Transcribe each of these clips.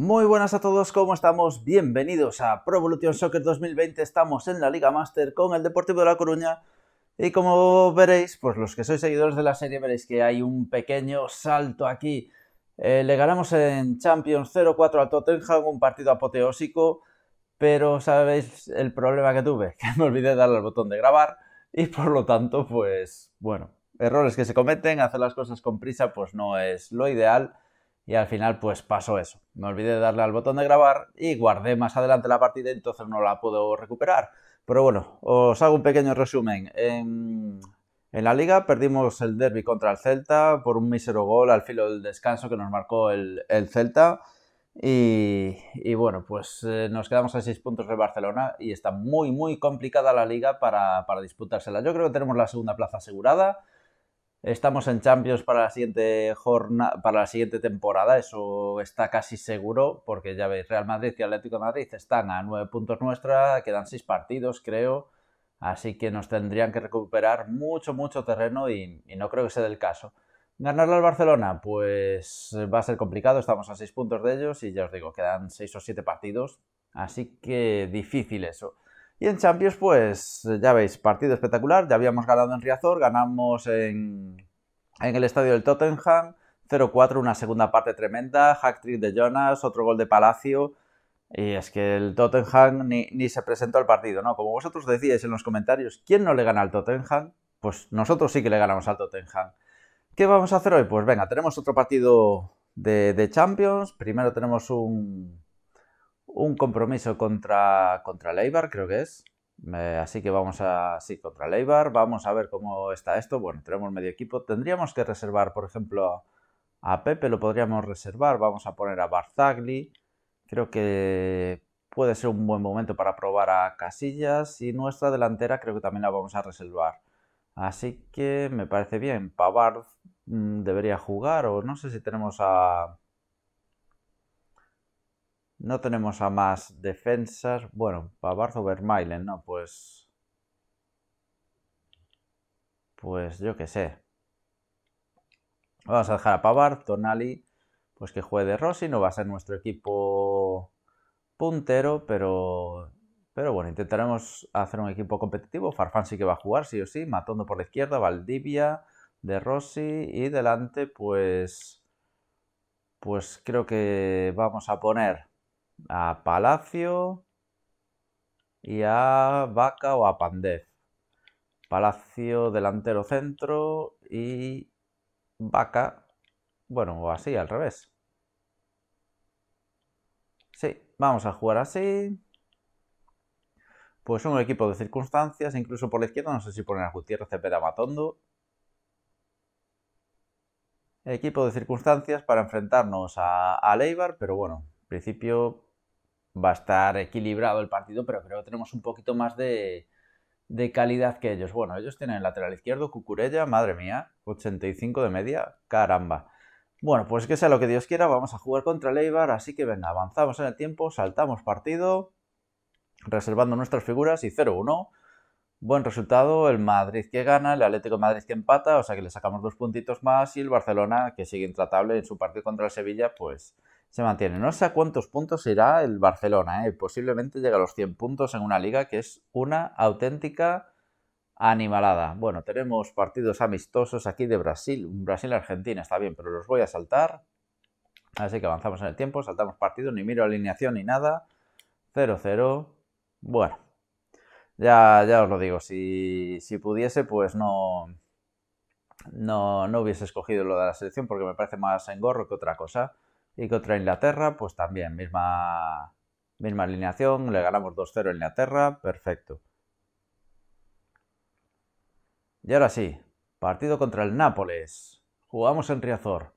Muy buenas a todos, ¿cómo estamos? Bienvenidos a Pro Evolution Soccer 2020. Estamos en la Liga Master con el Deportivo de La Coruña. Y como veréis, pues los que sois seguidores de la serie veréis que hay un pequeño salto aquí. Eh, le ganamos en Champions 0-4 al Tottenham, un partido apoteósico, pero sabéis el problema que tuve, que me olvidé darle al botón de grabar y por lo tanto, pues bueno, errores que se cometen, hacer las cosas con prisa pues no es lo ideal y al final pues pasó eso. Me olvidé de darle al botón de grabar y guardé más adelante la partida, entonces no la puedo recuperar. Pero bueno, os hago un pequeño resumen. En, la liga perdimos el derby contra el Celta por un mísero gol al filo del descanso que nos marcó el, Celta. Y, bueno, pues eh, nos quedamos a 6 puntos de Barcelona y está muy, muy complicada la liga para, para disputársela. Yo creo que tenemos la segunda plaza asegurada. Estamos en Champions para la siguiente jornada, para la siguiente temporada, eso está casi seguro, porque ya veis, Real Madrid y Atlético de Madrid están a nueve puntos nuestra, quedan seis partidos, creo, así que nos tendrían que recuperar mucho, mucho terreno y, no creo que sea el caso. Ganarle al Barcelona, pues va a ser complicado, estamos a seis puntos de ellos y ya os digo, quedan seis o siete partidos, así que difícil eso. Y en Champions, pues ya veis, partido espectacular. Ya habíamos ganado en Riazor, ganamos en, en el estadio del Tottenham. 0-4, una segunda parte tremenda. Hack-trick de Jonas, otro gol de Palacio. Y es que el Tottenham ni, ni, se presentó al partido, ¿no? Como vosotros decíais en los comentarios, ¿quién no le gana al Tottenham? Pues nosotros sí que le ganamos al Tottenham. ¿Qué vamos a hacer hoy? Pues venga, tenemos otro partido de Champions. Primero tenemos un, un compromiso contra, contra Leibar, creo que es. así que vamos a, sí, contra Leibar, vamos a ver cómo está esto. Bueno, tenemos medio equipo. Tendríamos que reservar, por ejemplo, a Pepe lo podríamos reservar. Vamos a poner a Barzagli. Creo que puede ser un buen momento para probar a Casillas. Y nuestra delantera creo que también la vamos a reservar. Así que me parece bien. Pavard mm, debería jugar o no sé si tenemos a... No tenemos a más defensas. Bueno, o vermeilen, ¿no? Pues... Pues yo qué sé. Vamos a dejar a Pavard, Tonali, pues que juegue de Rossi. No va a ser nuestro equipo puntero, pero... Pero bueno, intentaremos hacer un equipo competitivo. Farfán sí que va a jugar, sí o sí. Matondo por la izquierda, Valdivia, De Rossi y delante, pues... Pues creo que vamos a poner a Palacio y a Vaca o a Pandez. Palacio delantero centro y Vaca, bueno, o así, al revés. Sí, vamos a jugar así. Pues un equipo de circunstancias, incluso por la izquierda, no sé si ponen a Gutiérrez Cepeda Matondo. Equipo de circunstancias para enfrentarnos a, a Leibar, pero bueno, en principio va a estar equilibrado el partido, pero creo que tenemos un poquito más de, calidad que ellos. Bueno, ellos tienen el lateral izquierdo, Cucurella, madre mía, 85 de media, caramba. Bueno, pues que sea lo que Dios quiera, vamos a jugar contra Leibar. así que venga, avanzamos en el tiempo, saltamos partido, reservando nuestras figuras y 0-1. Buen resultado, el Madrid que gana, el Atlético Madrid que empata, o sea que le sacamos dos puntitos más y el Barcelona que sigue intratable en su partido contra el Sevilla, pues se mantiene. No sé a cuántos puntos irá el Barcelona, ¿eh? posiblemente llegue a los 100 puntos en una liga que es una auténtica animalada. Bueno, tenemos partidos amistosos aquí de Brasil, Brasil-Argentina está bien, pero los voy a saltar. Así que avanzamos en el tiempo, saltamos partido, ni miro alineación ni nada. 0-0. Bueno, ya, ya os lo digo, si, pudiese, pues no, no, no hubiese escogido lo de la selección porque me parece más engorro que otra cosa. Y contra Inglaterra, pues también, misma, misma alineación, le ganamos 2-0 a Inglaterra, perfecto. Y ahora sí, partido contra el Nápoles. Jugamos en Riazor.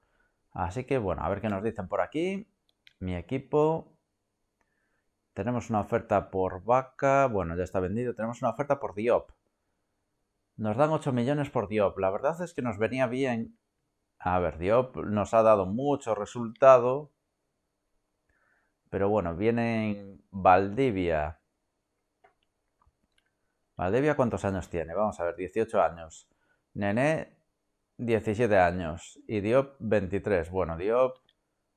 Así que bueno, a ver qué nos dicen por aquí. Mi equipo. Tenemos una oferta por vaca. Bueno, ya está vendido. Tenemos una oferta por Diop. Nos dan 8 millones por Diop. La verdad es que nos venía bien a ver, Diop nos ha dado mucho resultado. Pero bueno, viene Valdivia. Valdivia, ¿cuántos años tiene? Vamos a ver, 18 años. Nené, 17 años. Y Diop, 23. Bueno, Diop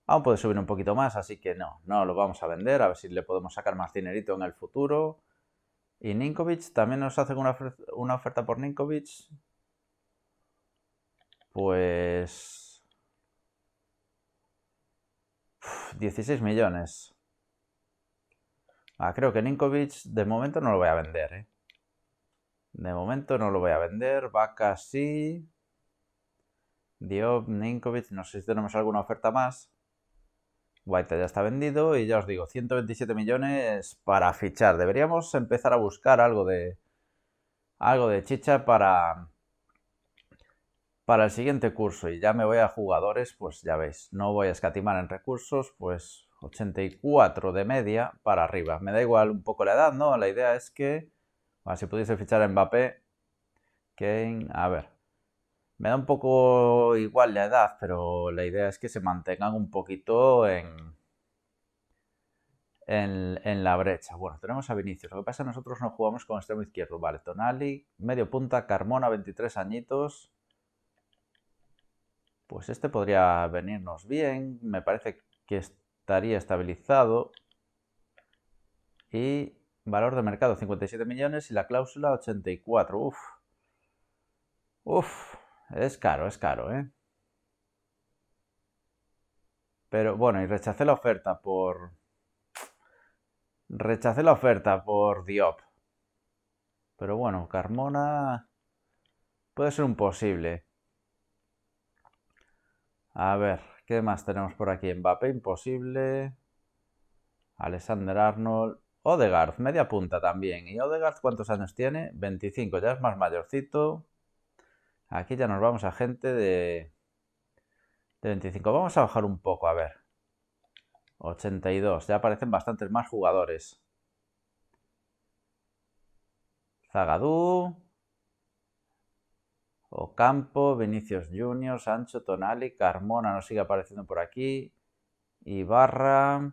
aún puede subir un poquito más, así que no, no lo vamos a vender. A ver si le podemos sacar más dinerito en el futuro. Y Ninkovic, también nos hacen una oferta por Ninkovic. Pues... 16 millones. Ah, creo que Ninkovic de momento no lo voy a vender. ¿eh? De momento no lo voy a vender. Vaca sí. Diop, Ninkovic, no sé si tenemos alguna oferta más. White ya está vendido y ya os digo, 127 millones para fichar. Deberíamos empezar a buscar algo de algo de chicha para para el siguiente curso y ya me voy a jugadores, pues ya veis, no voy a escatimar en recursos, pues 84 de media para arriba. Me da igual un poco la edad, ¿no? La idea es que, ver si pudiese fichar a Mbappé, Kane, a ver, me da un poco igual la edad, pero la idea es que se mantengan un poquito en, en, en, la brecha. Bueno, tenemos a Vinicius. Lo que pasa es que nosotros no jugamos con extremo izquierdo. Vale, Tonali, medio punta, Carmona, 23 añitos. Pues este podría venirnos bien. Me parece que estaría estabilizado. Y valor de mercado 57 millones y la cláusula 84. Uf. Uf. Es caro, es caro, ¿eh? Pero bueno, y rechacé la oferta por... Rechacé la oferta por Diop. Pero bueno, Carmona puede ser un posible. A ver, ¿qué más tenemos por aquí? Mbappé, imposible. Alexander Arnold. Odegaard, media punta también. ¿Y Odegaard cuántos años tiene? 25, ya es más mayorcito. Aquí ya nos vamos a gente de, de 25. Vamos a bajar un poco, a ver. 82, ya aparecen bastantes más jugadores. Zagadú. Ocampo, Vinicius Junior, Sancho, Tonali, Carmona nos sigue apareciendo por aquí. Ibarra.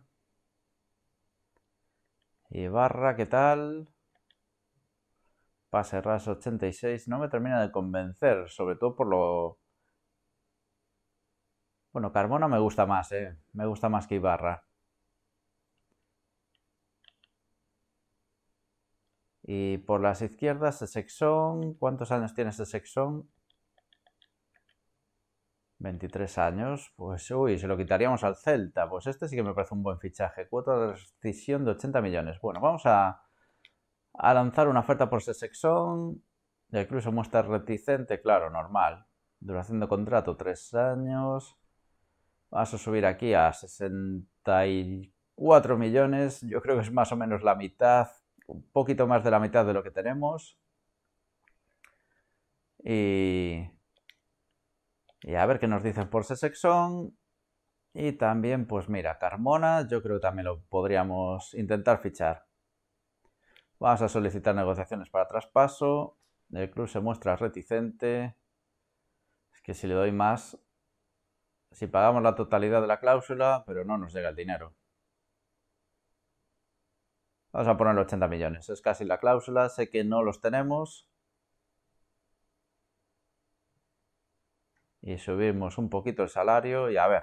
Ibarra, ¿qué tal? Pase ras 86. No me termina de convencer, sobre todo por lo... Bueno, Carmona me gusta más, ¿eh? Me gusta más que Ibarra. Y por las izquierdas, ese ¿Cuántos años tiene ese Sexón? 23 años. Pues uy, se lo quitaríamos al Celta. Pues este sí que me parece un buen fichaje. Cuota de rescisión de 80 millones. Bueno, vamos a, lanzar una oferta por Sexón. El incluso muestra reticente, claro, normal. Duración de contrato 3 años. Vamos a subir aquí a 64 millones. Yo creo que es más o menos la mitad un poquito más de la mitad de lo que tenemos. Y, a ver qué nos dicen por Sesexon. Y también, pues mira, Carmona, yo creo que también lo podríamos intentar fichar. Vamos a solicitar negociaciones para traspaso. El club se muestra reticente. Es que si le doy más, si pagamos la totalidad de la cláusula, pero no nos llega el dinero. Vamos a poner 80 millones, es casi la cláusula, sé que no los tenemos. Y subimos un poquito el salario y a ver.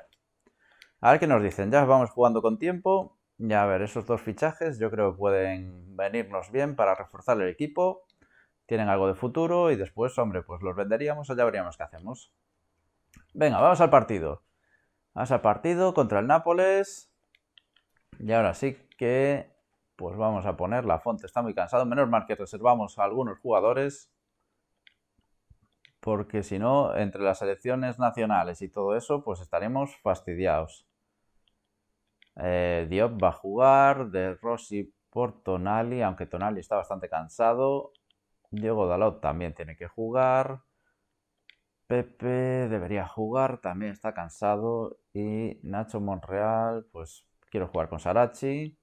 A ver qué nos dicen, ya vamos jugando con tiempo. Ya a ver, esos dos fichajes yo creo que pueden venirnos bien para reforzar el equipo. Tienen algo de futuro y después, hombre, pues los venderíamos o ya veríamos qué hacemos. Venga, vamos al partido. Vamos al partido contra el Nápoles. Y ahora sí que pues vamos a poner la Fonte está muy cansado. Menos mal que reservamos a algunos jugadores. Porque si no, entre las elecciones nacionales y todo eso, pues estaremos fastidiados. Eh, Diop va a jugar. De Rossi por Tonali, aunque Tonali está bastante cansado. Diego Dalot también tiene que jugar. Pepe debería jugar, también está cansado. Y Nacho Monreal, pues quiero jugar con Sarachi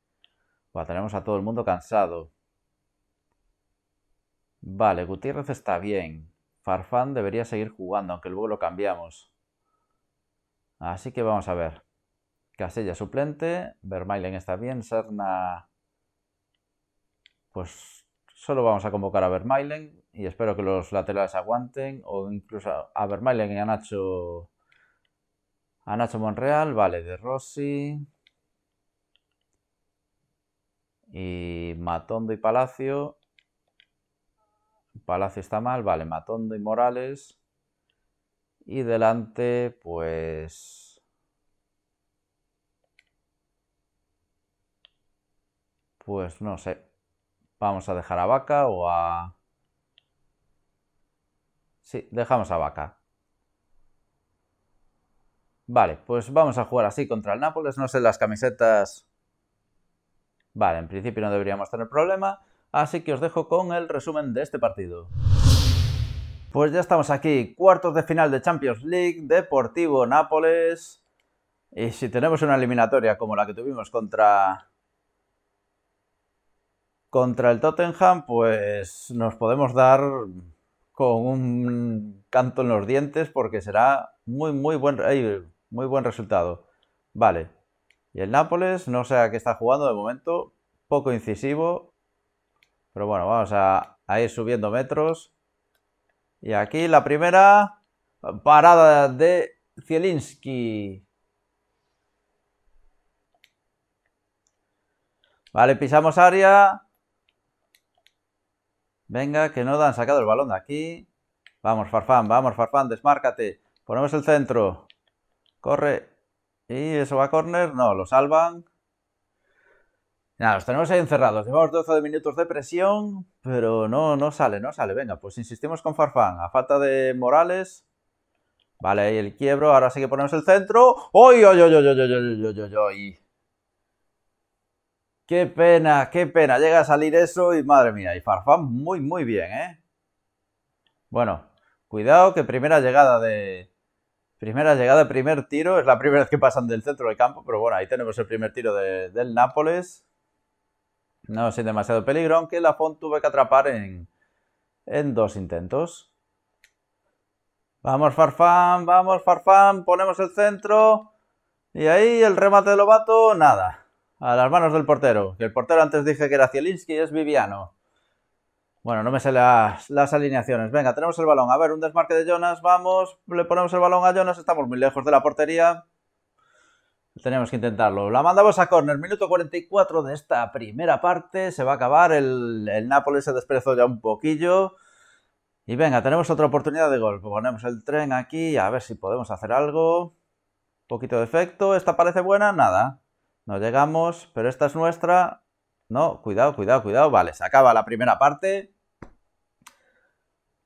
tenemos a todo el mundo cansado. Vale, Gutiérrez está bien. Farfán debería seguir jugando, aunque luego lo cambiamos. Así que vamos a ver. Casella suplente, Vermailen está bien, Serna... Pues solo vamos a convocar a Vermailen y espero que los laterales aguanten o incluso a Vermailen y a Nacho... A Nacho Monreal, vale, de Rossi, y Matondo y Palacio. Palacio está mal, vale, Matondo y Morales. Y delante, pues... Pues no sé. Vamos a dejar a Vaca o a... Sí, dejamos a Vaca. Vale, pues vamos a jugar así contra el Nápoles. No sé las camisetas Vale, en principio no deberíamos tener problema, así que os dejo con el resumen de este partido. Pues ya estamos aquí, cuartos de final de Champions League, Deportivo Nápoles. Y si tenemos una eliminatoria como la que tuvimos contra contra el Tottenham, pues nos podemos dar con un canto en los dientes porque será muy muy buen eh, muy buen resultado. Vale, y el Nápoles, no sé a qué está jugando de momento, poco incisivo. Pero bueno, vamos a, ir subiendo metros. Y aquí la primera parada de Zielinski. Vale, pisamos área. Venga, que no dan sacado el balón de aquí. Vamos, Farfán, vamos, Farfán, desmárcate. Ponemos el centro. Corre. Y eso va a córner, no, lo salvan. Nada, los tenemos ahí encerrados. Llevamos 12 minutos de presión, pero no, no sale, no sale. Venga, pues insistimos con Farfán. A falta de Morales. Vale, ahí el quiebro. Ahora sí que ponemos el centro. ¡Oy, oy, oy, oy, oy, oy, oy, Qué pena, qué pena. Llega a salir eso y madre mía. Y Farfán muy, muy bien, ¿eh? Bueno, cuidado que primera llegada de, Primera llegada, primer tiro. Es la primera vez que pasan del centro del campo, pero bueno, ahí tenemos el primer tiro del Nápoles. No sin demasiado peligro, aunque Lafont tuve que atrapar en, en dos intentos. Vamos Farfán, vamos Farfán, ponemos el centro. Y ahí el remate de Lobato, nada. A las manos del portero. Que el portero antes dije que era Zielinski es Viviano. Bueno, no me sé las, alineaciones. Venga, tenemos el balón. A ver, un desmarque de Jonas. Vamos, le ponemos el balón a Jonas. Estamos muy lejos de la portería. Tenemos que intentarlo. La mandamos a córner. Minuto 44 de esta primera parte. Se va a acabar. El, el Nápoles se desprezó ya un poquillo. Y venga, tenemos otra oportunidad de gol. Ponemos el tren aquí. A ver si podemos hacer algo. Un poquito de efecto. Esta parece buena. Nada. No llegamos. Pero esta es nuestra. No, cuidado, cuidado, cuidado. Vale, se acaba la primera parte.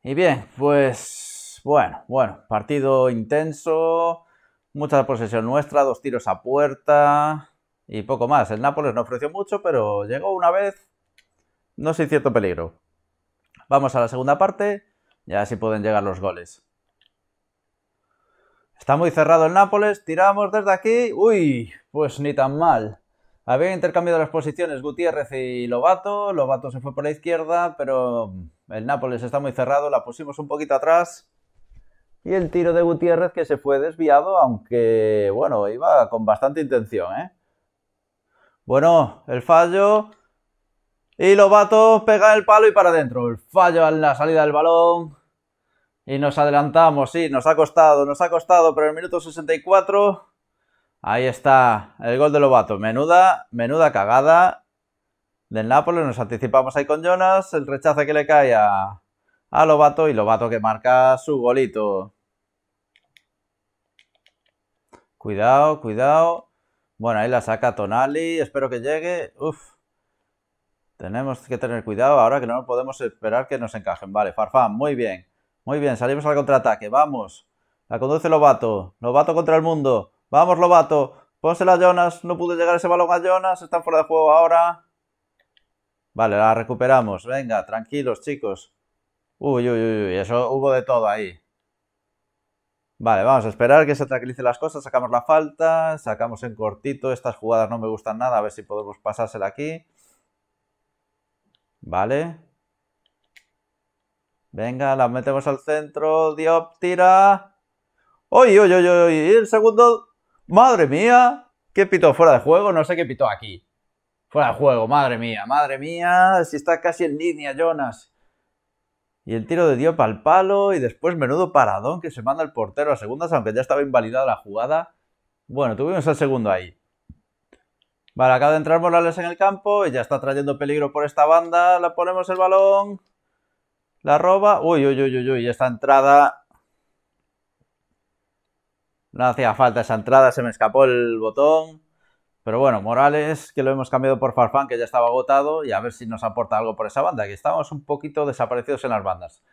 Y bien, pues bueno, bueno, partido intenso, mucha posesión nuestra, dos tiros a puerta y poco más. El Nápoles no ofreció mucho, pero llegó una vez, no sin cierto peligro. Vamos a la segunda parte, ya si pueden llegar los goles. Está muy cerrado el Nápoles, tiramos desde aquí, uy, pues ni tan mal. Había intercambiado las posiciones Gutiérrez y Lobato. Lobato se fue por la izquierda, pero el Nápoles está muy cerrado. La pusimos un poquito atrás. Y el tiro de Gutiérrez que se fue desviado, aunque, bueno, iba con bastante intención, ¿eh? Bueno, el fallo. Y Lobato pega el palo y para adentro. El fallo en la salida del balón. Y nos adelantamos, sí, nos ha costado, nos ha costado, pero en el minuto 64 Ahí está el gol de Lobato. Menuda, menuda cagada del Nápoles. Nos anticipamos ahí con Jonas. El rechazo que le cae a, a Lobato y Lobato que marca su golito. Cuidado, cuidado. Bueno, ahí la saca Tonali. Espero que llegue. Uf. Tenemos que tener cuidado ahora que no podemos esperar que nos encajen. Vale, Farfán, muy bien. Muy bien, salimos al contraataque. Vamos. La conduce Lobato. Lobato contra el mundo. Vamos, Lobato. Pónsela a Jonas. No pudo llegar ese balón a Jonas. Están fuera de juego ahora. Vale, la recuperamos. Venga, tranquilos, chicos. Uy, uy, uy, uy, eso hubo de todo ahí. Vale, vamos a esperar que se tranquilicen las cosas. Sacamos la falta, sacamos en cortito. Estas jugadas no me gustan nada. A ver si podemos pasársela aquí. Vale. Venga, la metemos al centro. Diop tira. ¡Uy, uy, uy, uy! El segundo Madre mía, ¿qué pitó fuera de juego? No sé qué pitó aquí. Fuera de juego, madre mía, madre mía, si está casi en línea Jonas. Y el tiro de Diop al palo y después menudo paradón que se manda el portero a segundas, aunque ya estaba invalidada la jugada. Bueno, tuvimos el segundo ahí. Vale, acaba de entrar Morales en el campo y ya está trayendo peligro por esta banda. La ponemos el balón. La roba. Uy, uy, uy, uy, uy. Esta entrada no hacía falta esa entrada, se me escapó el botón. Pero bueno, Morales, que lo hemos cambiado por Farfán, que ya estaba agotado, y a ver si nos aporta algo por esa banda, que estamos un poquito desaparecidos en las bandas.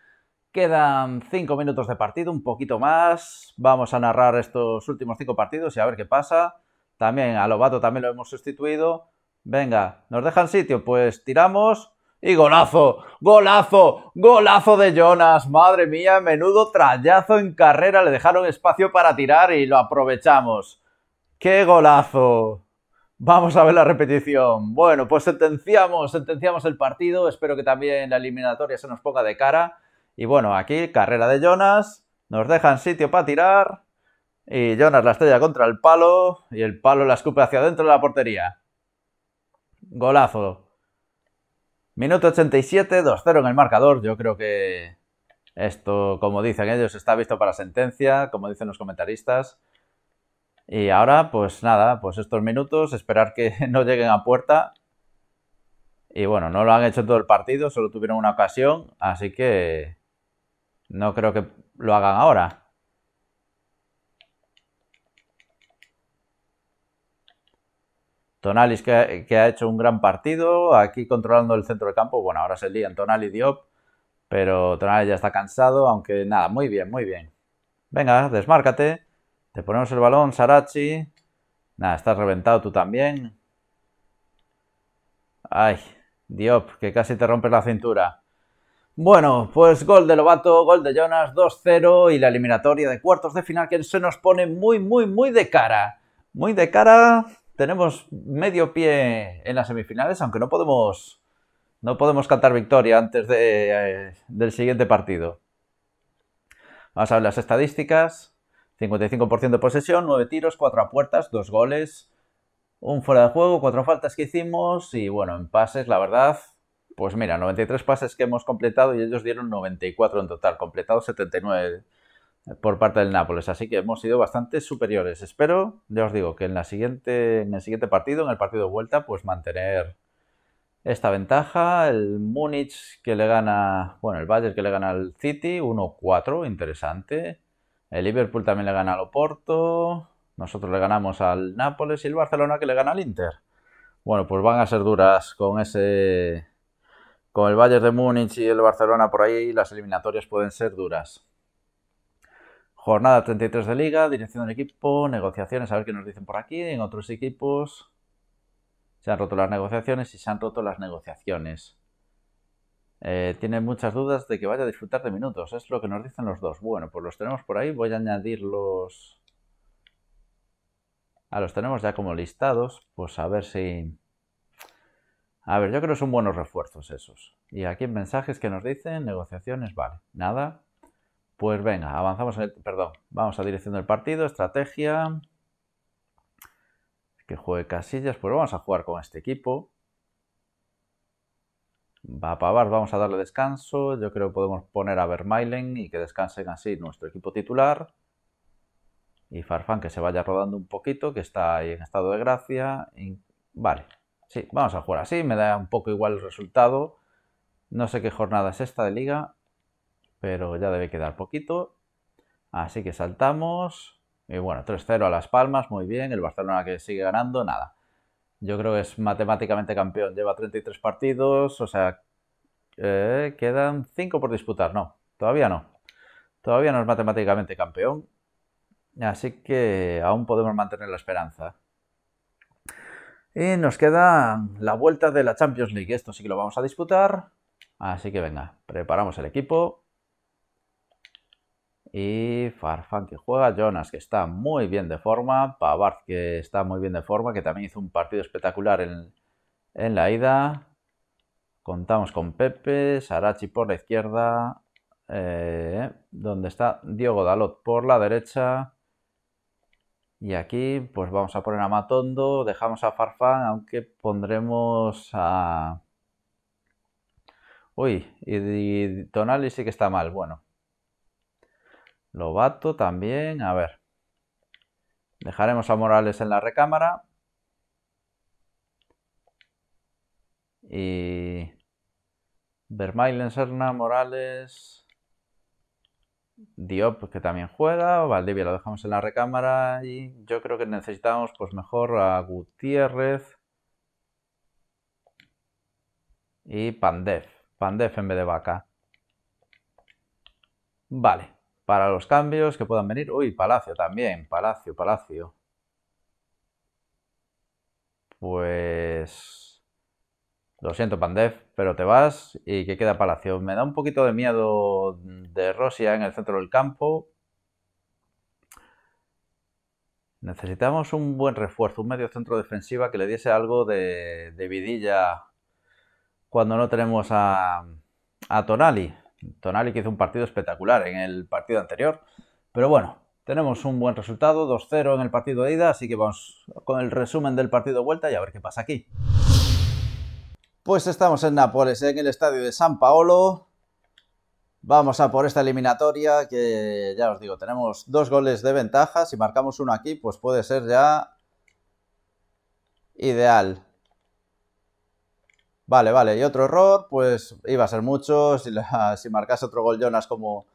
Quedan cinco minutos de partido, un poquito más. Vamos a narrar estos últimos cinco partidos y a ver qué pasa. También a Lobato también lo hemos sustituido. Venga, ¿nos dejan sitio? Pues tiramos. Y golazo, golazo, golazo de Jonas. Madre mía, menudo trallazo en carrera. Le dejaron espacio para tirar y lo aprovechamos. ¡Qué golazo! Vamos a ver la repetición. Bueno, pues sentenciamos, sentenciamos el partido. Espero que también la eliminatoria se nos ponga de cara. Y bueno, aquí carrera de Jonas. Nos dejan sitio para tirar. Y Jonas la estrella contra el palo. Y el palo la escupe hacia adentro de la portería. Golazo. Minuto 87, 2-0 en el marcador. Yo creo que esto, como dicen ellos, está visto para sentencia, como dicen los comentaristas. Y ahora, pues nada, pues estos minutos, esperar que no lleguen a puerta. Y bueno, no lo han hecho todo el partido, solo tuvieron una ocasión, así que no creo que lo hagan ahora. Tonalis que, ha hecho un gran partido, aquí controlando el centro de campo, bueno, ahora es el día en Diop, pero Tonali ya está cansado, aunque nada, muy bien, muy bien. Venga, desmárcate, te ponemos el balón, Sarachi, nada, estás reventado tú también. Ay, Diop, que casi te rompes la cintura. Bueno, pues gol de Lobato, gol de Jonas, 2-0 y la eliminatoria de cuartos de final que se nos pone muy, muy, muy de cara. Muy de cara tenemos medio pie en las semifinales, aunque no podemos, no podemos cantar victoria antes eh, del siguiente partido. Vamos a ver las estadísticas. 55% de posesión, 9 tiros, 4 apuertas, puertas, 2 goles, un fuera de juego, 4 faltas que hicimos y bueno, en pases, la verdad, pues mira, 93 pases que hemos completado y ellos dieron 94 en total, completados 79 por parte del Nápoles. Así que hemos sido bastante superiores. Espero, ya os digo, que en, la siguiente, en el siguiente partido, en el partido de vuelta, pues mantener esta ventaja. El Múnich que le gana, bueno, el Bayern que le gana al City, 1-4, interesante. El Liverpool también le gana al Oporto. Nosotros le ganamos al Nápoles y el Barcelona que le gana al Inter. Bueno, pues van a ser duras con ese. Con el Bayern de Múnich y el Barcelona por ahí, las eliminatorias pueden ser duras. Jornada 33 de liga, dirección del equipo, negociaciones, a ver qué nos dicen por aquí. En otros equipos se han roto las negociaciones y se han roto las negociaciones. Eh, tiene muchas dudas de que vaya a disfrutar de minutos, es lo que nos dicen los dos. Bueno, pues los tenemos por ahí, voy a añadirlos... Ah, los tenemos ya como listados, pues a ver si... A ver, yo creo que son buenos refuerzos esos. Y aquí en mensajes que nos dicen, negociaciones, vale, nada. Pues venga, avanzamos en el... Perdón, vamos a dirección del partido, estrategia. Que juegue casillas, pues vamos a jugar con este equipo. Va a pavar, vamos a darle descanso. Yo creo que podemos poner a Vermeilen y que descansen así nuestro equipo titular. Y Farfán que se vaya rodando un poquito, que está ahí en estado de gracia. Vale, sí, vamos a jugar así. Me da un poco igual el resultado. No sé qué jornada es esta de liga pero ya debe quedar poquito. Así que saltamos. Y bueno, 3-0 a Las Palmas, muy bien. El Barcelona que sigue ganando, nada. Yo creo que es matemáticamente campeón. Lleva 33 partidos, o sea, eh, quedan 5 por disputar. No, todavía no. Todavía no es matemáticamente campeón. Así que aún podemos mantener la esperanza. Y nos queda la vuelta de la Champions League. Esto sí que lo vamos a disputar. Así que venga, preparamos el equipo. Y Farfán que juega, Jonas que está muy bien de forma, Pavard que está muy bien de forma, que también hizo un partido espectacular en, la ida. Contamos con Pepe, Sarachi por la izquierda, eh, donde está Diego Dalot por la derecha. Y aquí pues vamos a poner a Matondo, dejamos a Farfán, aunque pondremos a... Uy, y Tonali sí que está mal, bueno, Lobato también, a ver. Dejaremos a Morales en la recámara. Y... en Serna, Morales... Diop, que también juega. Valdivia lo dejamos en la recámara. Y yo creo que necesitamos pues mejor a Gutiérrez. Y Pandev. Pandev en vez de Vaca. Vale para los cambios que puedan venir. Uy, Palacio también, Palacio, Palacio. Pues... Lo siento, Pandev, pero te vas y que queda Palacio. Me da un poquito de miedo de Rosia en el centro del campo. Necesitamos un buen refuerzo, un medio centro defensiva que le diese algo de, vidilla cuando no tenemos a, a Tonali. Tonali que hizo un partido espectacular en el partido anterior. Pero bueno, tenemos un buen resultado, 2-0 en el partido de ida, así que vamos con el resumen del partido de vuelta y a ver qué pasa aquí. Pues estamos en Nápoles, en el estadio de San Paolo. Vamos a por esta eliminatoria que ya os digo, tenemos dos goles de ventaja. Si marcamos uno aquí, pues puede ser ya ideal. Vale, vale, y otro error, pues iba a ser mucho, si, marcase otro gol Jonas como,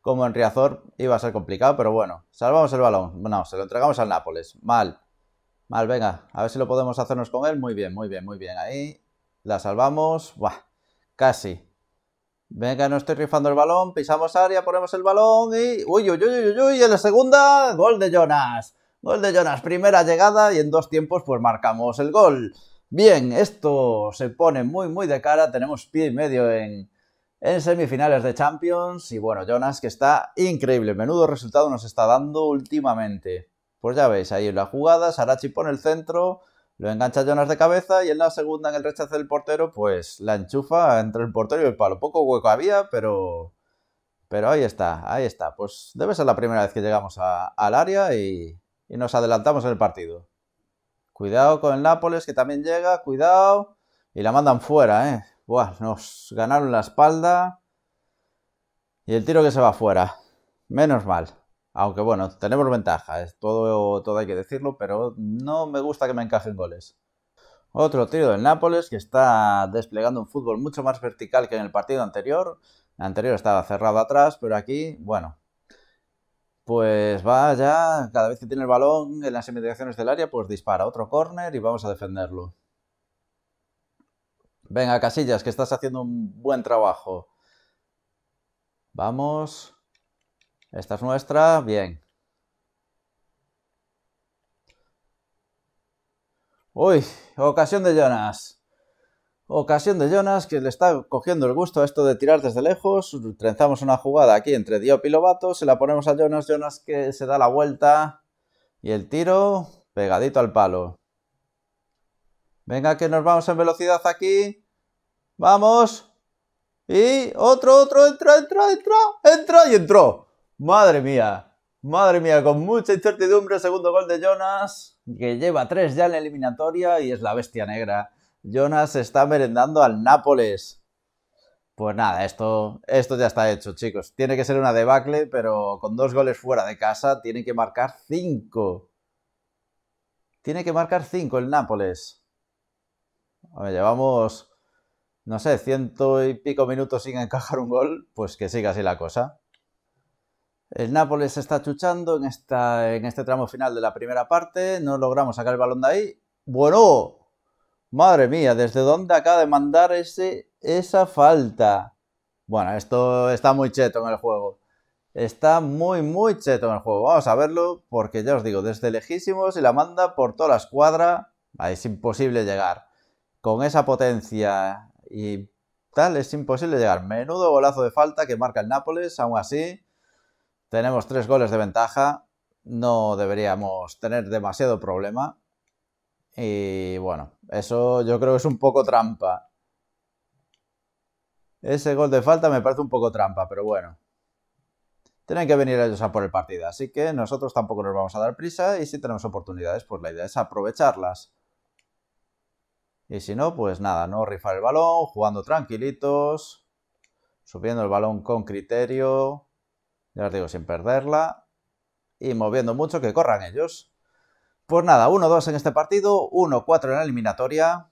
como en Riazor iba a ser complicado, pero bueno, salvamos el balón. No, se lo entregamos al Nápoles. Mal. Mal, venga, a ver si lo podemos hacernos con él. Muy bien, muy bien, muy bien. Ahí la salvamos. Buah, casi. Venga, no estoy rifando el balón. Pisamos área, ponemos el balón y... Uy, uy, uy, uy, uy. En la segunda, gol de Jonas. Gol de Jonas. Primera llegada y en dos tiempos pues marcamos el gol. Bien, esto se pone muy, muy de cara. Tenemos pie y medio en, semifinales de Champions. Y bueno, Jonas, que está increíble. Menudo resultado nos está dando últimamente. Pues ya veis, ahí en la jugada, Sarachi pone el centro, lo engancha Jonas de cabeza y en la segunda, en el rechazo del portero, pues la enchufa entre el portero y el palo. Poco hueco había, pero... Pero ahí está, ahí está. Pues debe ser la primera vez que llegamos al área y, y nos adelantamos en el partido. Cuidado con el Nápoles que también llega, cuidado. Y la mandan fuera, ¿eh? Buah, nos ganaron la espalda. Y el tiro que se va fuera. Menos mal. Aunque bueno, tenemos ventaja, es todo, todo hay que decirlo, pero no me gusta que me encajen goles. Otro tiro del Nápoles que está desplegando un fútbol mucho más vertical que en el partido anterior. El anterior estaba cerrado atrás, pero aquí, bueno, pues va ya, cada vez que tiene el balón en las inmediaciones del área, pues dispara otro córner y vamos a defenderlo. Venga, Casillas, que estás haciendo un buen trabajo. Vamos. Esta es nuestra. Bien. Uy, ocasión de Jonas. Ocasión de Jonas, que le está cogiendo el gusto a esto de tirar desde lejos. Trenzamos una jugada aquí entre Diop y Lobato. Se la ponemos a Jonas. Jonas que se da la vuelta. Y el tiro pegadito al palo. Venga, que nos vamos en velocidad aquí. Vamos. Y otro, otro, entra, entra, entra, entra y entró. Madre mía. Madre mía, con mucha incertidumbre, segundo gol de Jonas, que lleva tres ya en la eliminatoria y es la bestia negra Jonas está merendando al Nápoles. Pues nada, esto, esto ya está hecho, chicos. Tiene que ser una debacle, pero con dos goles fuera de casa, tiene que marcar cinco. Tiene que marcar cinco el Nápoles. llevamos, no sé, ciento y pico minutos sin encajar un gol. Pues que siga así la cosa. El Nápoles está chuchando en, esta, en este tramo final de la primera parte. No logramos sacar el balón de ahí. Bueno, Madre mía, ¿desde dónde acaba de mandar ese, esa falta? Bueno, esto está muy cheto en el juego. Está muy, muy cheto en el juego. Vamos a verlo porque ya os digo, desde lejísimos y la manda por toda la escuadra. Es imposible llegar. Con esa potencia y tal, es imposible llegar. Menudo golazo de falta que marca el Nápoles. Aún así, tenemos tres goles de ventaja. No deberíamos tener demasiado problema. Y bueno, eso yo creo que es un poco trampa. Ese gol de falta me parece un poco trampa, pero bueno. Tienen que venir ellos a por el partido, así que nosotros tampoco nos vamos a dar prisa y si tenemos oportunidades, pues la idea es aprovecharlas. Y si no, pues nada, no rifar el balón, jugando tranquilitos, subiendo el balón con criterio, ya os digo, sin perderla, y moviendo mucho que corran ellos. Pues nada, 1-2 en este partido, 1-4 en la eliminatoria.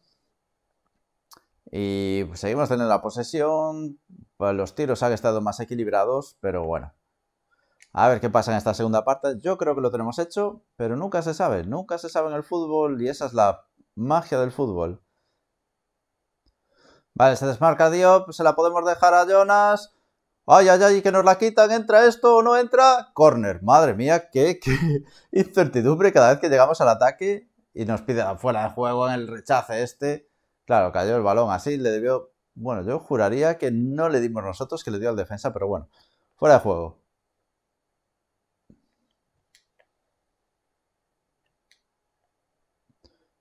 Y pues seguimos teniendo la posesión. Pues los tiros han estado más equilibrados, pero bueno. A ver qué pasa en esta segunda parte. Yo creo que lo tenemos hecho, pero nunca se sabe. Nunca se sabe en el fútbol y esa es la magia del fútbol. Vale, se desmarca Diop, se la podemos dejar a Jonas. Ay, ay, ay, que nos la quitan, entra esto o no entra. Corner, madre mía, qué, incertidumbre cada vez que llegamos al ataque y nos pide fuera de juego en el rechace este. Claro, cayó el balón así, le debió. Bueno, yo juraría que no le dimos nosotros, que le dio al defensa, pero bueno, fuera de juego.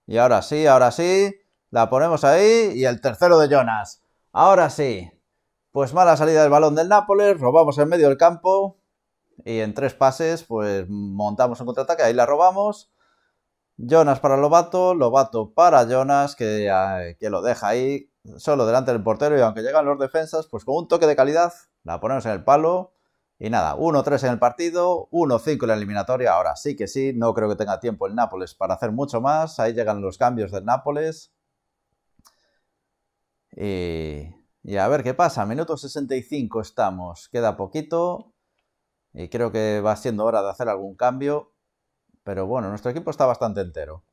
Y ahora sí, ahora sí, la ponemos ahí y el tercero de Jonas. Ahora sí. Pues mala salida del balón del Nápoles, robamos en medio del campo y en tres pases pues montamos un contraataque, ahí la robamos. Jonas para Lobato, Lobato para Jonas, que, eh, que lo deja ahí solo delante del portero y aunque llegan los defensas, pues con un toque de calidad la ponemos en el palo. Y nada, 1-3 en el partido, 1-5 en la eliminatoria. Ahora sí que sí, no creo que tenga tiempo el Nápoles para hacer mucho más. Ahí llegan los cambios del Nápoles. Y y a ver qué pasa. Minuto 65 estamos. Queda poquito. Y creo que va siendo hora de hacer algún cambio. Pero bueno, nuestro equipo está bastante entero.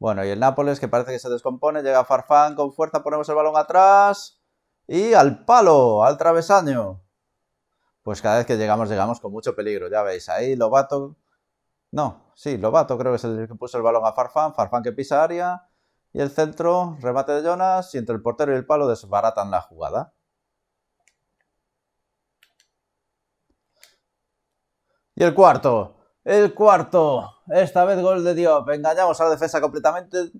Bueno, y el Nápoles que parece que se descompone. Llega Farfán con fuerza. Ponemos el balón atrás. Y al palo, al travesaño. Pues cada vez que llegamos, llegamos con mucho peligro. Ya veis, ahí Lobato. No, sí, Lobato creo que es el que puso el balón a Farfán. Farfán que pisa área. Y el centro, remate de Jonas y entre el portero y el palo desbaratan la jugada. Y el cuarto, el cuarto, esta vez gol de Diop, engañamos a la defensa completamente.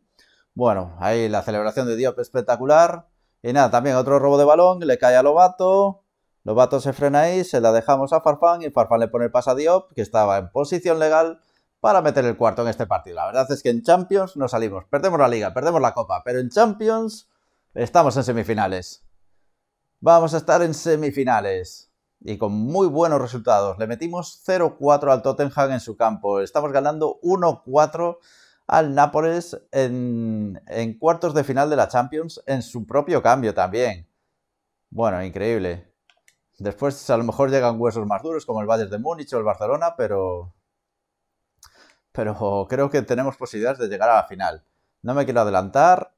Bueno, ahí la celebración de Diop espectacular. Y nada, también otro robo de balón, le cae a Lobato. Lobato se frena ahí, se la dejamos a Farfán y Farfán le pone el pase a Diop, que estaba en posición legal para meter el cuarto en este partido. La verdad es que en Champions no salimos, perdemos la liga, perdemos la copa, pero en Champions estamos en semifinales. Vamos a estar en semifinales y con muy buenos resultados. Le metimos 0-4 al Tottenham en su campo. Estamos ganando 1-4 al Nápoles en, cuartos de final de la Champions en su propio cambio también. Bueno, increíble. Después a lo mejor llegan huesos más duros como el Bayern de Múnich o el Barcelona, pero pero creo que tenemos posibilidades de llegar a la final. No me quiero adelantar.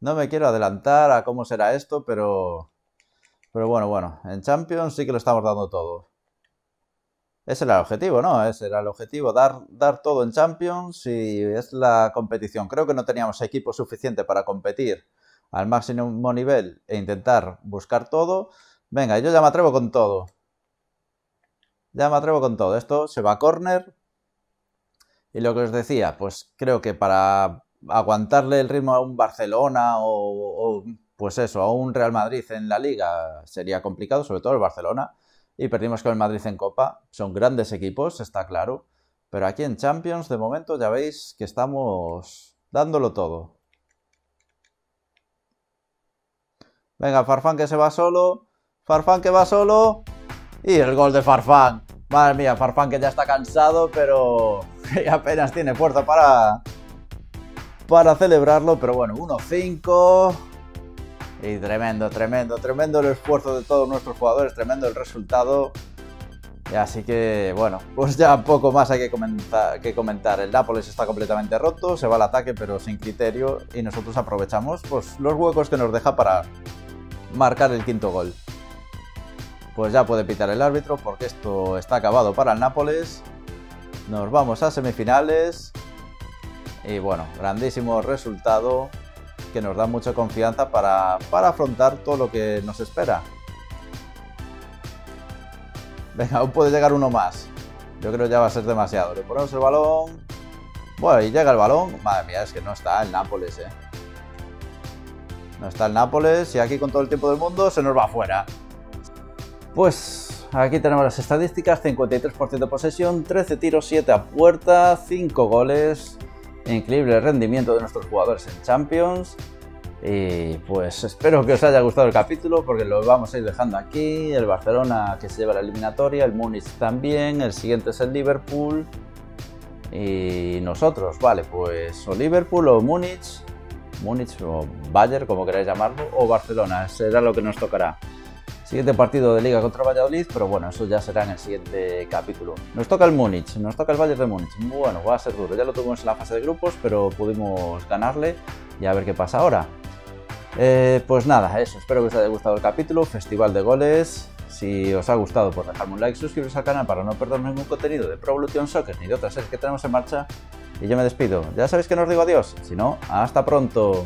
No me quiero adelantar a cómo será esto, pero... Pero bueno, bueno, en Champions sí que lo estamos dando todo. Ese era el objetivo, ¿no? Ese era el objetivo, dar, dar todo en Champions y es la competición. Creo que no teníamos equipo suficiente para competir al máximo nivel e intentar buscar todo. Venga, yo ya me atrevo con todo. Ya me atrevo con todo. Esto se va a corner. Y lo que os decía, pues creo que para aguantarle el ritmo a un Barcelona o, pues eso, a un Real Madrid en la liga sería complicado, sobre todo el Barcelona. Y perdimos con el Madrid en Copa. Son grandes equipos, está claro. Pero aquí en Champions, de momento, ya veis que estamos dándolo todo. Venga, Farfán que se va solo. Farfán que va solo. Y el gol de Farfán. Madre mía, Farfán que ya está cansado, pero apenas tiene fuerza para, para celebrarlo. Pero bueno, 1-5. Y tremendo, tremendo, tremendo el esfuerzo de todos nuestros jugadores, tremendo el resultado. Y así que, bueno, pues ya poco más hay que comentar, que comentar. El Nápoles está completamente roto, se va al ataque pero sin criterio y nosotros aprovechamos pues, los huecos que nos deja para marcar el quinto gol pues ya puede pitar el árbitro porque esto está acabado para el Nápoles. Nos vamos a semifinales. Y bueno, grandísimo resultado que nos da mucha confianza para, afrontar todo lo que nos espera. Venga, aún puede llegar uno más. Yo creo que ya va a ser demasiado. Le ponemos el balón. Bueno, y llega el balón. Madre mía, es que no está el Nápoles, eh. No está el Nápoles y aquí con todo el tiempo del mundo se nos va afuera. Pues aquí tenemos las estadísticas, 53% de posesión, 13 tiros, 7 a puerta, 5 goles, increíble rendimiento de nuestros jugadores en Champions. Y pues espero que os haya gustado el capítulo porque lo vamos a ir dejando aquí. El Barcelona que se lleva la eliminatoria, el Múnich también, el siguiente es el Liverpool. Y nosotros, vale, pues o Liverpool o Múnich, Múnich o Bayern, como queráis llamarlo, o Barcelona, será lo que nos tocará. Siguiente partido de Liga contra Valladolid, pero bueno, eso ya será en el siguiente capítulo. Nos toca el Múnich, nos toca el Valle de Múnich. Bueno, va a ser duro. Ya lo tuvimos en la fase de grupos, pero pudimos ganarle y a ver qué pasa ahora. Eh, pues nada, eso. Espero que os haya gustado el capítulo, Festival de Goles. Si os ha gustado, pues dejadme un like, suscribiros al canal para no perder ningún contenido de Pro Evolution Soccer ni de otras series que tenemos en marcha. Y yo me despido. Ya sabéis que no os digo adiós, si no, hasta pronto.